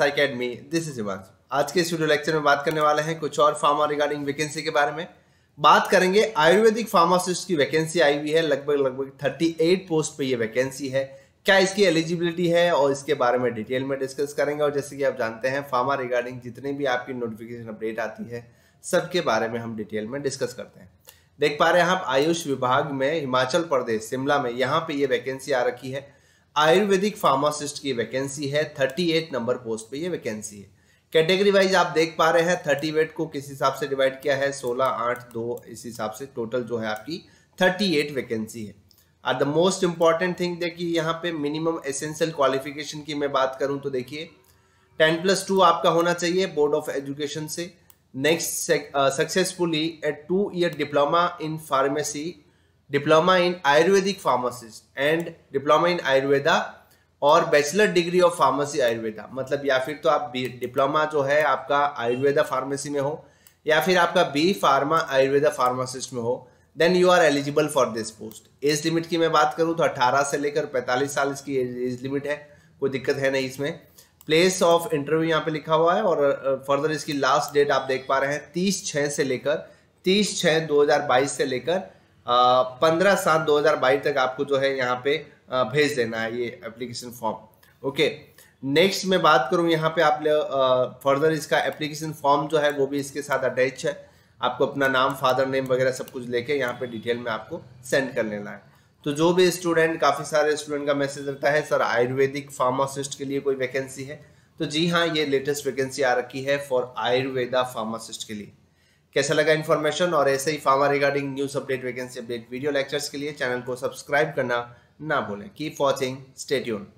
साइकेडमी this is Himansh आज के studio lecture में बात करने वाले हैं कुछ और फार्मा रिगार्डिंग वैकेंसी के बारे में बात करेंगे आयुर्वेदिक फार्मासिस्ट की वैकेंसी आई हुई है लगभग लगभग 38 पोस्ट पे ये वैकेंसी है क्या इसकी एलिजिबिलिटी है और इसके बारे में डिटेल में डिस्कस करेंगे और जैसे कि आप जानते हैं फार्मा रिगार्डिंग जितने भी आपकी नोटिफिकेशन अपडेट आती है सबके बारे में हम डिटेल में डिस्कस करते हैं देख पा रहे हैं आप आयुष विभाग में हिमाचल प्रदेश शिमला में यहाँ पे ये वैकेंसी आ रखी है आयुर्वेदिक फार्मासिस्ट की वैकेंसी है 38 नंबर पोस्ट पे ये वैकेंसी है कैटेगरी वाइज आप देख पा रहे हैं थर्टी एट को किस हिसाब से डिवाइड किया है सोलह आठ दो इस हिसाब से टोटल जो है आपकी थर्टी एट वैकेंसी है और द मोस्ट इंपॉर्टेंट थिंग देखिए यहाँ पे मिनिमम एसेंशियल क्वालिफिकेशन की मैं बात करूँ तो देखिए टेन प्लस टू आपका होना चाहिए बोर्ड ऑफ एजुकेशन से next successfully a two year diploma in pharmacy diploma in ayurvedic pharmacist and diploma in ayurveda और bachelor degree of pharmacy Ayurveda मतलब या फिर तो आप बी डिप्लोमा जो है आपका आयुर्वेदा फार्मेसी में हो या फिर आपका बी फार्मा आयुर्वेदा फार्मासिस्ट में हो then you are eligible for this post age limit की मैं बात करूँ तो 18 से लेकर 45 साल इसकी एज लिमिट है कोई दिक्कत है नहीं इसमें प्लेस ऑफ इंटरव्यू यहाँ पे लिखा हुआ है और फर्दर इसकी लास्ट डेट आप देख पा रहे हैं तीस छः से लेकर तीस छः दो से लेकर पंद्रह सात दो हज़ार बाईस तक आपको जो है यहाँ पे भेज देना है ये एप्लीकेशन फॉर्म ओके नेक्स्ट मैं बात करूँ यहाँ पे आप फर्दर इसका एप्लीकेशन फॉर्म जो है वो भी इसके साथ अटैच है आपको अपना नाम फादर नेम वगैरह सब कुछ लेके यहाँ पे डिटेल में आपको सेंड कर लेना है तो जो भी स्टूडेंट काफ़ी सारे स्टूडेंट का मैसेज रहता है सर आयुर्वेदिक फार्मासिस्ट के लिए कोई वैकेंसी है तो जी हाँ ये लेटेस्ट वैकेंसी आ रखी है फॉर आयुर्वेदा फार्मासिस्ट के लिए कैसा लगा इन्फॉर्मेशन और ऐसे ही pharma regarding news update vacancy update video lectures के लिए चैनल को सब्सक्राइब करना ना भूलें कीप वॉचिंग स्टेट्यून